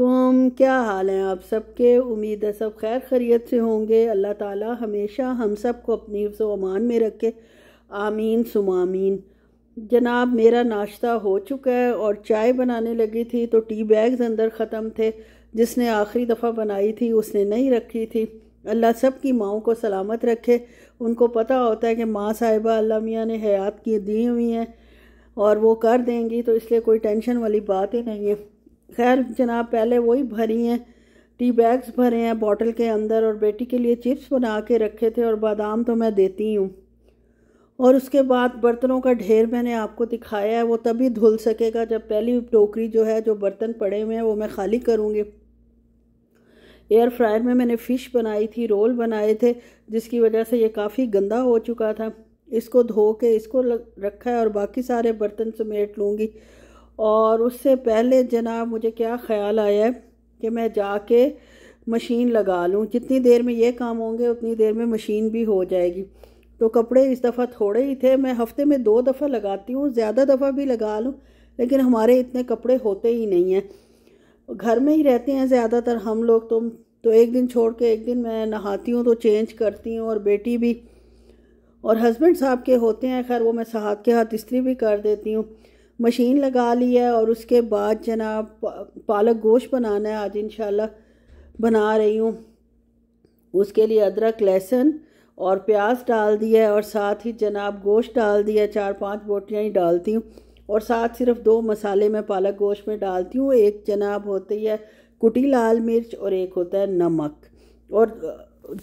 वालेकुम क्या हाल हैं आप सबके उम्मीद है सब खैर खरीत से होंगे अल्लाह ताला हमेशा हम सब को अपनी हिफ्स अमान में रखे आमीन सुमामीन जनाब मेरा नाश्ता हो चुका है और चाय बनाने लगी थी तो टी बैग्स अंदर ख़त्म थे जिसने आखिरी दफ़ा बनाई थी उसने नहीं रखी थी अल्लाह सब की माओ को सलामत रखे उनको पता होता है कि माँ साहिबा अल्लाह मियाँ ने हयात की दी हुई हैं और वो कर देंगी तो इसलिए कोई टेंशन वाली बात ही नहीं है खैर जनाब पहले वही भरी हैं टी बैग्स भरे हैं बॉटल के अंदर और बेटी के लिए चिप्स बना के रखे थे और बादाम तो मैं देती हूँ और उसके बाद बर्तनों का ढेर मैंने आपको दिखाया है वो तभी धुल सकेगा जब पहली टोकरी जो है जो बर्तन पड़े हुए हैं वो मैं खाली करूँगी एयर फ्रायर में मैंने फ़िश बनाई थी रोल बनाए थे जिसकी वजह से ये काफ़ी गंदा हो चुका था इसको धो के इसको रखा है और बाकी सारे बर्तन समेट लूँगी और उससे पहले जनाब मुझे क्या ख्याल आया है कि मैं जाके मशीन लगा लूँ जितनी देर में ये काम होंगे उतनी देर में मशीन भी हो जाएगी तो कपड़े इस दफ़ा थोड़े ही थे मैं हफ्ते में दो दफ़ा लगाती हूँ ज़्यादा दफ़ा भी लगा लूँ लेकिन हमारे इतने कपड़े होते ही नहीं हैं घर में ही रहते हैं ज़्यादातर हम लोग तो तो एक दिन छोड़ के एक दिन मैं नहाती हूँ तो चेंज करती हूँ और बेटी भी और हस्बैंड साहब के होते हैं खैर वो मैं साहब के हाथ इस्त्री भी कर देती हूँ मशीन लगा ली है और उसके बाद जनाब पालक गोश्त बनाना है आज इन बना रही हूँ उसके लिए अदरक लहसुन और प्याज डाल दिया है और साथ ही जनाब गोश्त डाल दिया चार पांच बोटियाँ ही डालती हूँ और साथ सिर्फ दो मसाले मैं पालक गोश्त में डालती हूँ एक जनाब होती है कुटी लाल मिर्च और एक होता है नमक और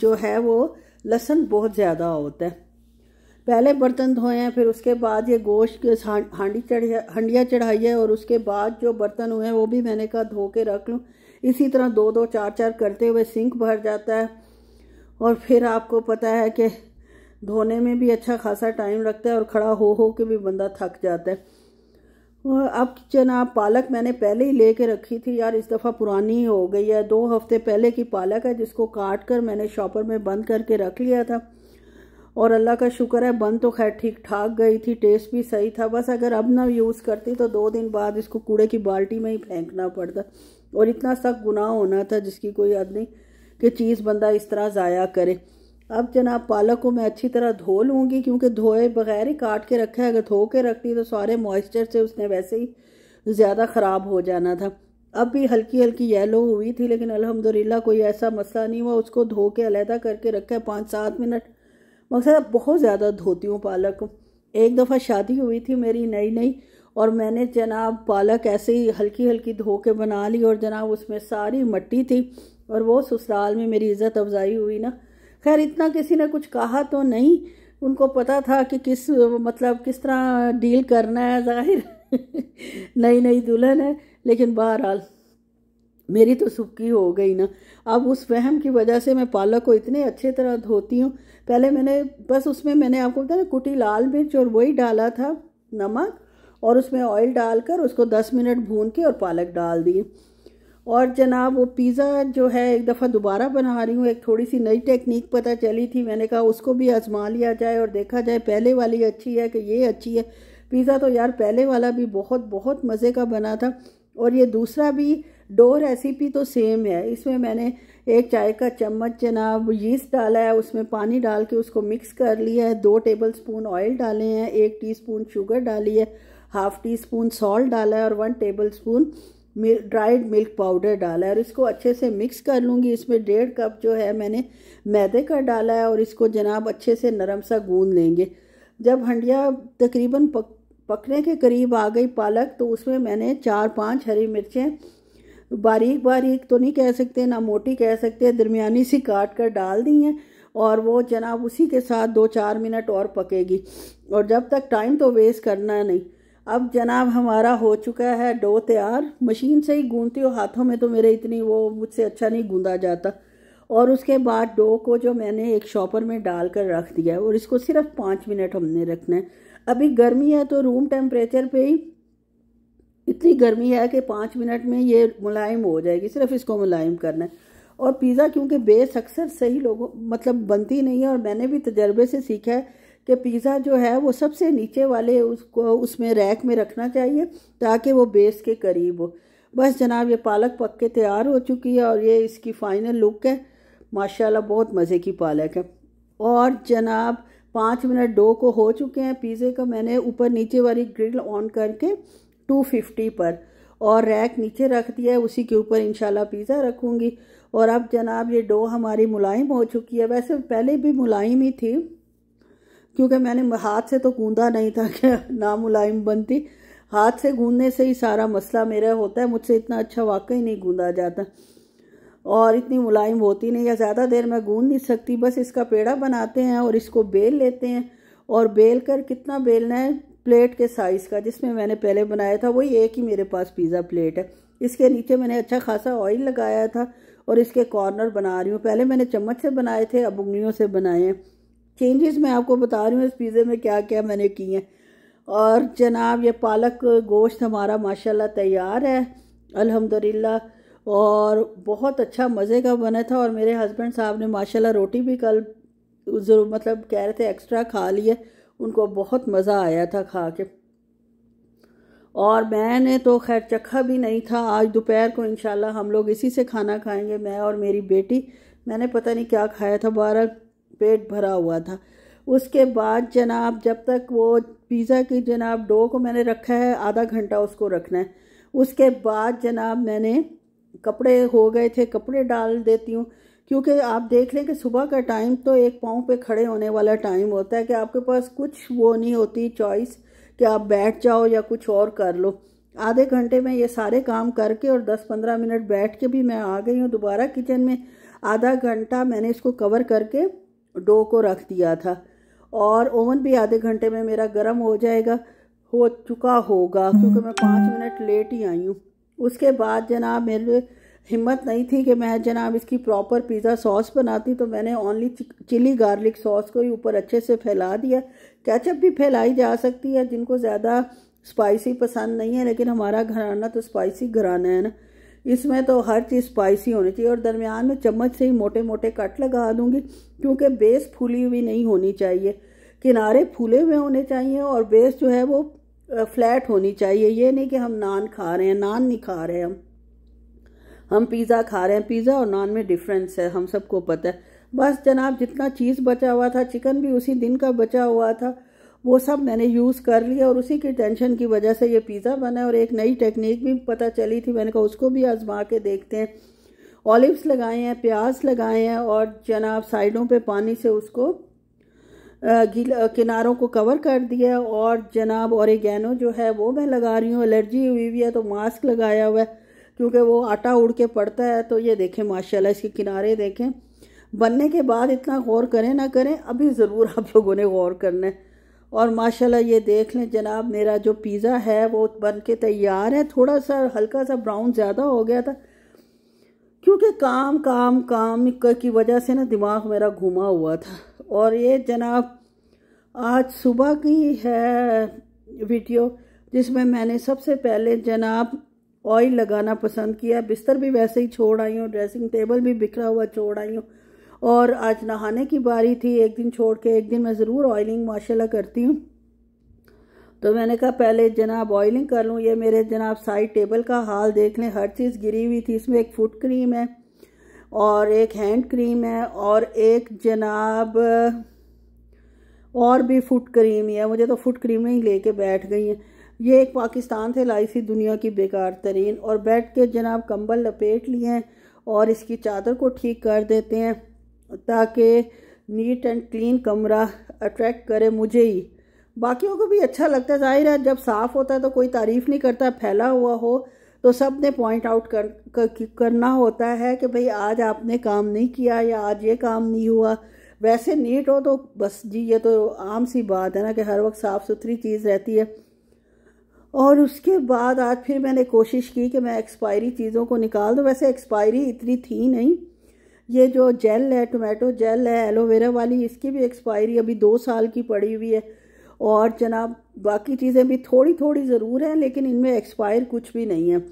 जो है वो लहसुन बहुत ज़्यादा होता है पहले बर्तन धोए हैं फिर उसके बाद ये गोश्त हांडी चढ़ हंडिया चढ़ाई है और उसके बाद जो बर्तन हुए हैं वो भी मैंने कहा धो के रख लूँ इसी तरह दो दो चार चार करते हुए सिंक भर जाता है और फिर आपको पता है कि धोने में भी अच्छा खासा टाइम लगता है और खड़ा हो हो के भी बंदा थक जाता है और अब आप पालक मैंने पहले ही ले रखी थी यार इस दफ़ा पुरानी ही हो गई है दो हफ्ते पहले की पालक है जिसको काट कर मैंने शॉपर में बंद करके रख लिया था और अल्लाह का शुक्र है बन तो खैर ठीक ठाक गई थी टेस्ट भी सही था बस अगर अब ना यूज़ करती तो दो दिन बाद इसको कूड़े की बाल्टी में ही फेंकना पड़ता और इतना सख्त गुनाह होना था जिसकी कोई याद नहीं कि चीज़ बंदा इस तरह ज़ाया करे अब जनाब पालक को मैं अच्छी तरह धो लूँगी क्योंकि धोए बगैर ही काट के रखा है अगर धो के रखती तो सारे मॉइस्चर से उसने वैसे ही ज़्यादा ख़राब हो जाना था अब भी हल्की हल्की येलो हुई थी लेकिन अलहमदिल्ला कोई ऐसा मसला नहीं हुआ उसको धो के अलहदा करके रखा है पाँच सात मिनट मकसद बहुत ज़्यादा धोती हूँ पालक एक दफ़ा शादी हुई थी मेरी नई नई और मैंने जनाब पालक ऐसे ही हल्की हल्की धो के बना ली और जनाब उसमें सारी मट्टी थी और वो ससुराल में मेरी इज़्ज़त अफजाई हुई ना खैर इतना किसी ने कुछ कहा तो नहीं उनको पता था कि किस मतलब किस तरह डील करना है ज़ाहिर नई नई दुल्हन है लेकिन बहरहाल मेरी तो सुबकी हो गई ना अब उस वहम की वजह से मैं पालक को इतने अच्छे तरह धोती हूँ पहले मैंने बस उसमें मैंने आपको बताया कुटी लाल मिर्च और वही डाला था नमक और उसमें ऑयल डालकर उसको दस मिनट भून के और पालक डाल दिए और जनाब वो पिज़्ज़ा जो है एक दफ़ा दोबारा बना रही हूँ एक थोड़ी सी नई टेक्निक पता चली थी मैंने कहा उसको भी आजमा लिया जाए और देखा जाए पहले वाली अच्छी है कि ये अच्छी है पिज़्ज़ा तो यार पहले वाला भी बहुत बहुत मज़े का बना था और ये दूसरा भी डो रेसिपी तो सेम है इसमें मैंने एक चाय का चम्मच जनाब यीस्ट डाला है उसमें पानी डाल के उसको मिक्स कर लिया है दो टेबल स्पून ऑयल डाले हैं एक टीस्पून शुगर डाली है हाफ टी स्पून सॉल्ट डाला है और one tablespoon dried milk powder डाला है और इसको अच्छे से मिक्स कर लूँगी इसमें डेढ़ कप जो है मैंने मैदे का डाला है और इसको जनाब अच्छे से नरम सा गूंद लेंगे जब हंडिया तकरीबन पक पकने के करीब आ गई पालक तो उसमें मैंने चार पांच हरी मिर्चें बारीक बारीक तो नहीं कह सकते ना मोटी कह सकते दरमियानी सी काट कर डाल दी हैं और वो जनाब उसी के साथ दो चार मिनट और पकेगी और जब तक टाइम तो वेस्ट करना नहीं अब जनाब हमारा हो चुका है डो तैयार मशीन से ही गूंदती हो हाथों में तो मेरे इतनी वो मुझसे अच्छा नहीं गूंदा जाता और उसके बाद डो को जो मैंने एक शॉपर में डाल कर रख दिया है और इसको सिर्फ पाँच मिनट हमने रखना है अभी गर्मी है तो रूम टेम्परेचर पे ही इतनी गर्मी है कि पाँच मिनट में ये मुलायम हो जाएगी सिर्फ इसको मुलायम करना है और पिज़्ज़ा क्योंकि बेस अक्सर सही लोगों मतलब बनती नहीं है और मैंने भी तजर्बे से सीखा है कि पिज़्ज़ा जो है वो सबसे नीचे वाले उसको उसमें रैक में रखना चाहिए ताकि वो बेस के करीब हो बस जनाब ये पालक पक के तैयार हो चुकी है और ये इसकी फ़ाइनल लुक है माशाल्लाह बहुत मज़े की पालक है और जनाब पाँच मिनट डो को हो चुके हैं पिज़्ज़े का मैंने ऊपर नीचे वाली ग्रिल ऑन करके 250 पर और रैक नीचे रख दिया है उसी के ऊपर इंशाल्लाह पिज़्ज़ा रखूँगी और अब जनाब ये डो हमारी मुलायम हो चुकी है वैसे पहले भी मुलायम ही थी क्योंकि मैंने हाथ से तो गूँधा नहीं था कि ना मुलायम बनती हाथ से गूँधने से ही सारा मसला मेरा होता है मुझसे इतना अच्छा वाकई नहीं गूँधा जाता और इतनी मुलायम होती नहीं या ज़्यादा देर मैं गूँध नहीं सकती बस इसका पेड़ा बनाते हैं और इसको बेल लेते हैं और बेल कर कितना बेलना है प्लेट के साइज़ का जिसमें मैंने पहले बनाया था वही एक ही मेरे पास पिज़्ज़ा प्लेट है इसके नीचे मैंने अच्छा खासा ऑयल लगाया था और इसके कॉर्नर बना रही हूँ पहले मैंने चम्मच से बनाए थे अब उंगलियों से बनाए हैं चेंजेस मैं आपको बता रही हूँ इस पिज़्ज़े में क्या क्या मैंने की हैं और जनाब ये पालक गोश्त हमारा माशाल्लाह तैयार है अल्हम्दुलिल्लाह और बहुत अच्छा मज़े का बना था और मेरे हस्बैंड साहब ने माशाल्लाह रोटी भी कल ज़रूर मतलब कह रहे थे एक्स्ट्रा खा लिया उनको बहुत मज़ा आया था खा के और मैंने तो खैर चखा भी नहीं था आज दोपहर को इन हम लोग इसी से खाना खाएंगे मैं और मेरी बेटी मैंने पता नहीं क्या खाया था बारह पेट भरा हुआ था उसके बाद जनाब जब तक वो पिज़्ज़ा की जनाब डो को मैंने रखा है आधा घंटा उसको रखना है उसके बाद जनाब मैंने कपड़े हो गए थे कपड़े डाल देती हूँ क्योंकि आप देख लें कि सुबह का टाइम तो एक पाँव पे खड़े होने वाला टाइम होता है कि आपके पास कुछ वो नहीं होती चॉइस कि आप बैठ जाओ या कुछ और कर लो आधे घंटे में ये सारे काम करके और 10-15 मिनट बैठ के भी मैं आ गई हूँ दोबारा किचन में आधा घंटा मैंने इसको कवर करके डो को रख दिया था और ओवन भी आधे घंटे में मेरा गर्म हो जाएगा हो चुका होगा क्योंकि मैं पाँच मिनट लेट ही आई हूँ उसके बाद जनाब मेरे हिम्मत नहीं थी कि मैं जनाब इसकी प्रॉपर पिज़्ज़ा सॉस बनाती तो मैंने ओनली चिली गार्लिक सॉस को ही ऊपर अच्छे से फैला दिया कैचअप भी फैलाई जा सकती है जिनको ज़्यादा स्पाइसी पसंद नहीं है लेकिन हमारा घराना तो स्पाइसी घराना है ना इसमें तो हर चीज़ स्पाइसी होनी चाहिए और दरमियान में चम्मच से ही मोटे मोटे कट लगा दूँगी क्योंकि बेस फूली हुई नहीं होनी चाहिए किनारे फूले हुए होने चाहिए और बेस जो है वो फ्लैट होनी चाहिए ये नहीं कि हम नान खा रहे हैं नान नहीं खा रहे हैं हम हम पिज़्ज़ा खा रहे हैं पिज़्ज़ा और नॉन में डिफरेंस है हम सबको पता है बस जनाब जितना चीज़ बचा हुआ था चिकन भी उसी दिन का बचा हुआ था वो सब मैंने यूज़ कर लिया और उसी की टेंशन की वजह से ये पिज़्ज़ा बना और एक नई टेक्निक भी पता चली थी मैंने कहा उसको भी आजमा के देखते हैं ऑलिव्स लगाए हैं प्याज लगाए हैं और जनाब साइडों पे पानी से उसको किनारों को कवर कर दिया और जनाब औरगैनो जो है वो मैं लगा रही हूँ एलर्जी हुई हुई है तो मास्क लगाया हुआ है क्योंकि वो आटा उड़ के पड़ता है तो ये देखें माशाल्लाह इसके किनारे देखें बनने के बाद इतना गौर करें ना करें अभी ज़रूर आप लोगों ने गौर करना है और माशाल्लाह ये देख लें जनाब मेरा जो पिज़्ज़ा है वो बन के तैयार है थोड़ा सा हल्का सा ब्राउन ज़्यादा हो गया था क्योंकि काम काम काम की वजह से ना दिमाग मेरा घुमा हुआ था और ये जनाब आज सुबह की है वीडियो जिसमें मैंने सबसे पहले जनाब ऑयल लगाना पसंद किया बिस्तर भी वैसे ही छोड़ आई हूँ ड्रेसिंग टेबल भी बिखरा हुआ छोड़ आई हूँ और आज नहाने की बारी थी एक दिन छोड़ के एक दिन मैं ज़रूर ऑयलिंग माशाल्लाह करती हूँ तो मैंने कहा पहले जनाब ऑयलिंग कर लूँ ये मेरे जनाब साइड टेबल का हाल देख लें हर चीज़ गिरी हुई थी इसमें एक फुट क्रीम है और एक हैंड क्रीम है और एक जनाब और भी फुट क्रीम ही है मुझे तो फुट क्रीम ही लेके बैठ गई हैं ये एक पाकिस्तान से लाई थी दुनिया की बेकार तरीन और बैठ के जनाब कंबल लपेट लिए हैं और इसकी चादर को ठीक कर देते हैं ताकि नीट एंड क्लीन कमरा अट्रैक्ट करे मुझे ही बाकियों को भी अच्छा लगता है जाहिर है जब साफ़ होता है तो कोई तारीफ़ नहीं करता फैला हुआ हो तो सब ने पॉइंट आउट कर, कर करना होता है कि भाई आज आपने काम नहीं किया या आज ये काम नहीं हुआ वैसे नीट हो तो बस जी ये तो आम सी बात है ना कि हर वक्त साफ़ सुथरी चीज़ रहती है और उसके बाद आज फिर मैंने कोशिश की कि मैं एक्सपायरी चीज़ों को निकाल दूँ वैसे एक्सपायरी इतनी थी नहीं ये जो जेल है टोमेटो जेल है एलोवेरा वाली इसकी भी एक्सपायरी अभी दो साल की पड़ी हुई है और जनाब बाकी चीज़ें भी थोड़ी थोड़ी ज़रूर हैं लेकिन इनमें एक्सपायर कुछ भी नहीं है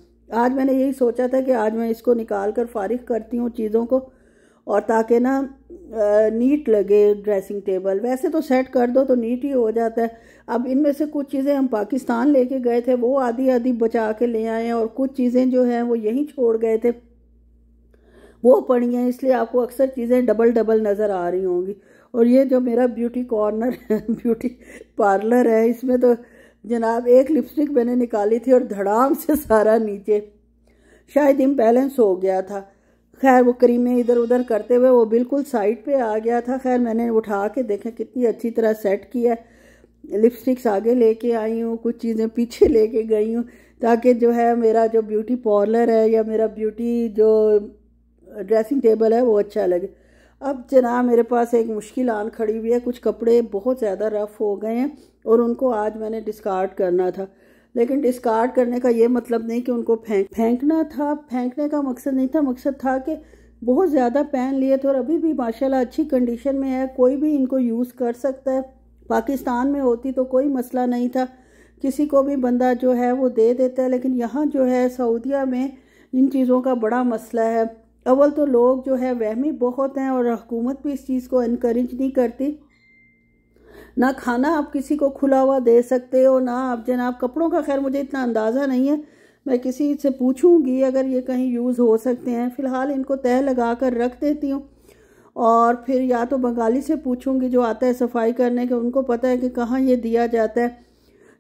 आज मैंने यही सोचा था कि आज मैं इसको निकाल कर फारिग करती हूँ चीज़ों को और ताकि ना नीट लगे ड्रेसिंग टेबल वैसे तो सेट कर दो तो नीट ही हो जाता है अब इनमें से कुछ चीज़ें हम पाकिस्तान लेके गए थे वो आधी आधी बचा के ले आए हैं और कुछ चीज़ें जो हैं वो यहीं छोड़ गए थे वो पड़ी हैं इसलिए आपको अक्सर चीज़ें डबल डबल नज़र आ रही होंगी और ये जो मेरा ब्यूटी कॉर्नर ब्यूटी पार्लर है इसमें तो जनाब एक लिपस्टिक मैंने निकाली थी और धड़ाम से सारा नीचे शायद इम्बेलेंस हो गया था खैर वो करीमें इधर उधर करते हुए वो बिल्कुल साइड पे आ गया था खैर मैंने उठा के देखा कितनी अच्छी तरह सेट किया लिपस्टिक्स आगे लेके आई हूँ कुछ चीज़ें पीछे लेके गई हूँ ताकि जो है मेरा जो ब्यूटी पार्लर है या मेरा ब्यूटी जो ड्रेसिंग टेबल है वो अच्छा लगे अब जना मेरे पास एक मुश्किल आन खड़ी हुई है कुछ कपड़े बहुत ज़्यादा रफ़ हो गए हैं और उनको आज मैंने डिस्कार्ड करना था लेकिन डिस्कार्ड करने का ये मतलब नहीं कि उनको फेंक फेंकना था फेंकने का मकसद नहीं था मकसद था कि बहुत ज़्यादा पहन लिए थे और अभी भी माशाल्लाह अच्छी कंडीशन में है कोई भी इनको यूज़ कर सकता है पाकिस्तान में होती तो कोई मसला नहीं था किसी को भी बंदा जो है वो दे देता है लेकिन यहाँ जो है सऊदिया में इन चीज़ों का बड़ा मसला है अव्वल तो लोग जो है वहमी बहुत हैं और हुकूमत भी इस चीज़ को इनक्रेज नहीं करती ना खाना आप किसी को खुला हुआ दे सकते हो ना आप जनाब कपड़ों का खैर मुझे इतना अंदाज़ा नहीं है मैं किसी से पूछूंगी अगर ये कहीं यूज़ हो सकते हैं फ़िलहाल इनको तह लगा कर रख देती हूँ और फिर या तो बंगाली से पूछूंगी जो आता है सफाई करने के उनको पता है कि कहाँ ये दिया जाता है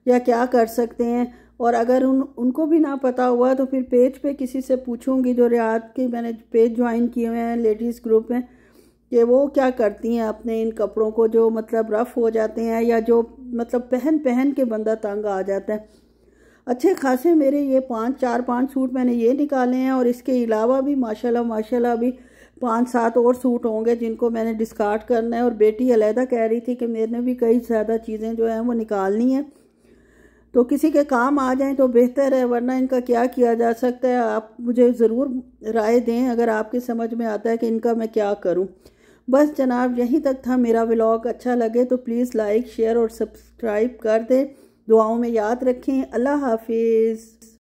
या क्या कर सकते हैं और अगर उन उनको भी ना पता हुआ तो फिर पेज पे किसी से पूछूंगी जो रियात के मैंने पेज ज्वाइन किए हुए हैं लेडीज़ ग्रुप में कि वो क्या करती हैं अपने इन कपड़ों को जो मतलब रफ़ हो जाते हैं या जो मतलब पहन पहन के बंदा तंग आ जाता है अच्छे खासे मेरे ये पाँच चार पाँच सूट मैंने ये निकाले हैं और इसके अलावा भी माशाल्लाह माशाल्लाह भी पाँच सात और सूट होंगे जिनको मैंने डिस्कार्ड करना है और बेटी अलहदा कह रही थी कि मैंने भी कई ज़्यादा चीज़ें जो हैं वो निकालनी हैं तो किसी के काम आ जाएं तो बेहतर है वरना इनका क्या किया जा सकता है आप मुझे ज़रूर राय दें अगर आपके समझ में आता है कि इनका मैं क्या करूं बस जनाब यहीं तक था मेरा व्लॉग अच्छा लगे तो प्लीज़ लाइक शेयर और सब्सक्राइब कर दें दुआओं में याद रखें अल्लाह हाफिज़